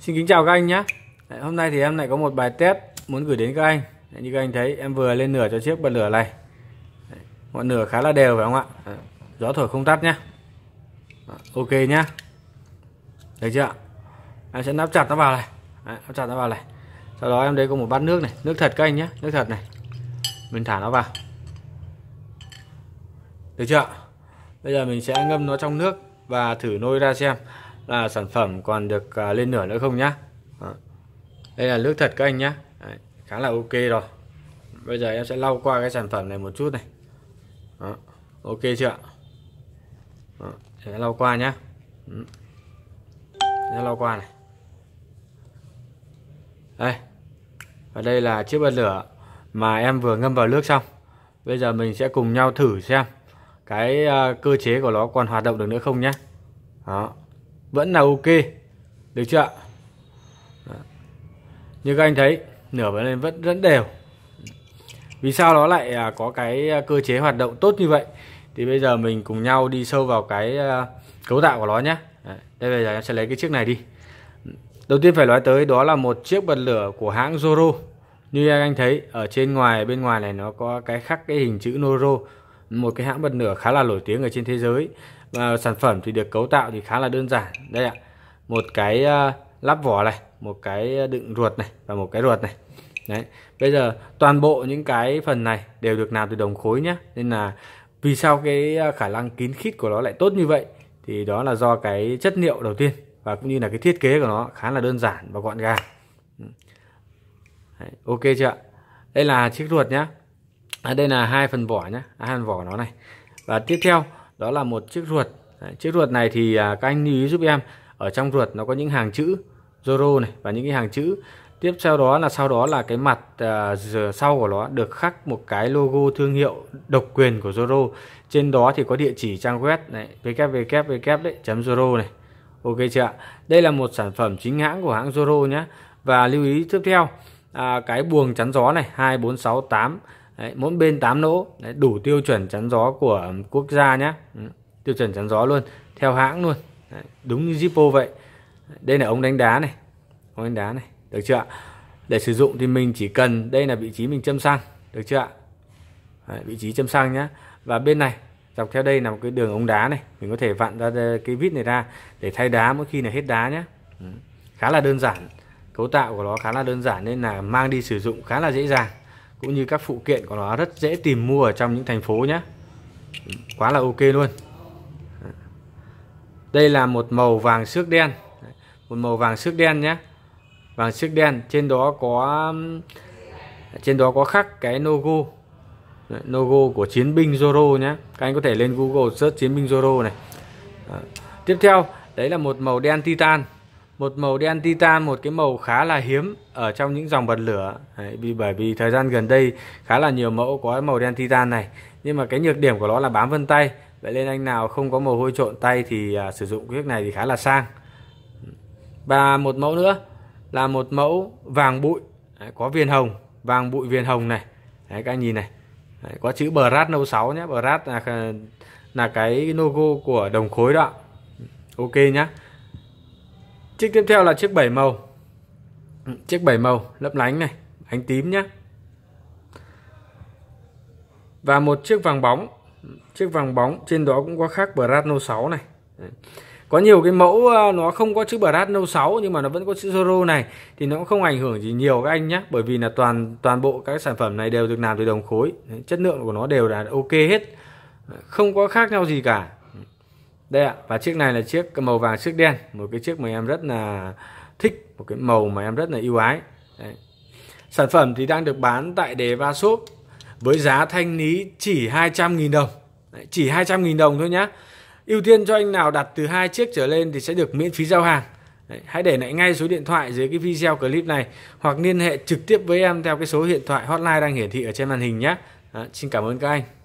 Xin kính chào các anh nhé Đấy, Hôm nay thì em lại có một bài test muốn gửi đến các anh Đấy, Như các anh thấy em vừa lên nửa cho chiếc bật lửa này Đấy, Ngọn lửa khá là đều phải không ạ Đấy, Gió thổi không tắt nhé Ok nhé. Được chưa Em sẽ nắp chặt nó vào này Đấy, Nắp chặt nó vào này Sau đó em đấy có một bát nước này Nước thật các anh nhé Nước thật này Mình thả nó vào Được chưa Bây giờ mình sẽ ngâm nó trong nước Và thử nôi ra xem là sản phẩm còn được à, lên nửa nữa không nhá à. đây là nước thật các anh nhá Đấy, khá là ok rồi bây giờ em sẽ lau qua cái sản phẩm này một chút này Đó. ok chưa ạ sẽ lau qua nhá ừ. sẽ lau qua này đây và đây là chiếc bật lửa mà em vừa ngâm vào nước xong bây giờ mình sẽ cùng nhau thử xem cái à, cơ chế của nó còn hoạt động được nữa không nhé đó vẫn là ok được chưa ạ như các anh thấy nửa bên lên vẫn rất đều vì sao nó lại à, có cái à, cơ chế hoạt động tốt như vậy thì bây giờ mình cùng nhau đi sâu vào cái à, cấu tạo của nó nhé đây bây giờ em sẽ lấy cái chiếc này đi đầu tiên phải nói tới đó là một chiếc bật lửa của hãng Zoro như các anh thấy ở trên ngoài bên ngoài này nó có cái khắc cái hình chữ Noro một cái hãng bật lửa khá là nổi tiếng ở trên thế giới và sản phẩm thì được cấu tạo thì khá là đơn giản đây ạ một cái à, lắp vỏ này một cái đựng ruột này và một cái ruột này đấy bây giờ toàn bộ những cái phần này đều được làm từ đồng khối nhé nên là vì sao cái à, khả năng kín khít của nó lại tốt như vậy thì đó là do cái chất liệu đầu tiên và cũng như là cái thiết kế của nó khá là đơn giản và gọn gàng đấy, ok chưa đây là chiếc ruột nhá à, đây là hai phần vỏ nhá hai phần vỏ của nó này và tiếp theo đó là một chiếc ruột Đấy, chiếc ruột này thì à, các anh lưu ý giúp em ở trong ruột nó có những hàng chữ Zoro này và những cái hàng chữ tiếp theo đó là sau đó là cái mặt à, sau của nó được khắc một cái logo thương hiệu độc quyền của Zoro trên đó thì có địa chỉ trang web này www đấy Zoro này ok chưa ạ đây là một sản phẩm chính hãng của hãng Zoro nhé và lưu ý tiếp theo à, cái buồng chắn gió này 2468 Đấy, mỗi bên 8 lỗ Đấy, đủ tiêu chuẩn chắn gió của quốc gia nhé ừ, tiêu chuẩn chắn gió luôn theo hãng luôn Đấy, đúng như Zippo vậy đây là ống đánh đá này ống đánh đá này được chưa ạ để sử dụng thì mình chỉ cần đây là vị trí mình châm xăng được chưa ạ Đấy, vị trí châm xăng nhá và bên này dọc theo đây là một cái đường ống đá này mình có thể vặn ra cái vít này ra để thay đá mỗi khi là hết đá nhé ừ, khá là đơn giản cấu tạo của nó khá là đơn giản nên là mang đi sử dụng khá là dễ dàng cũng như các phụ kiện của nó rất dễ tìm mua ở trong những thành phố nhé quá là ok luôn đây là một màu vàng xước đen một màu vàng xước đen nhé vàng xước đen trên đó có trên đó có khắc cái logo logo của chiến binh Zoro nhé các anh có thể lên Google search chiến binh Zoro này ờ, tiếp theo đấy là một màu đen titan một màu đen titan một cái màu khá là hiếm ở trong những dòng bật lửa Đấy, vì bởi vì thời gian gần đây khá là nhiều mẫu có màu đen titan này nhưng mà cái nhược điểm của nó là bám vân tay vậy nên anh nào không có màu hôi trộn tay thì à, sử dụng chiếc này thì khá là sang và một mẫu nữa là một mẫu vàng bụi Đấy, có viền hồng vàng bụi viền hồng này Đấy, các anh nhìn này Đấy, có chữ Brad nâu 6 nhé Brad là là cái logo của đồng khối đó ok nhá chiếc tiếp theo là chiếc 7 màu ừ, chiếc 7 màu lấp lánh này ánh tím nhé và một chiếc vàng bóng chiếc vàng bóng trên đó cũng có khác Brad No 6 này có nhiều cái mẫu ờ, nó không có chữ Brad No 6 nhưng mà nó vẫn có chữ Zoro này thì nó cũng không ảnh hưởng gì nhiều các anh nhé bởi vì là toàn toàn bộ các sản phẩm này đều được làm từ đồng khối chất lượng của nó đều là ok hết không có khác nhau gì cả đây ạ và chiếc này là chiếc màu vàng chiếc đen một cái chiếc mà em rất là thích một cái màu mà em rất là yêu ái Đấy. sản phẩm thì đang được bán tại đề va shop với giá thanh lý chỉ 200.000 đồng Đấy, chỉ 200.000 đồng thôi nhá ưu tiên cho anh nào đặt từ hai chiếc trở lên thì sẽ được miễn phí giao hàng Đấy, hãy để lại ngay số điện thoại dưới cái video clip này hoặc liên hệ trực tiếp với em theo cái số điện thoại hotline đang hiển thị ở trên màn hình nhé. À, xin cảm ơn các anh.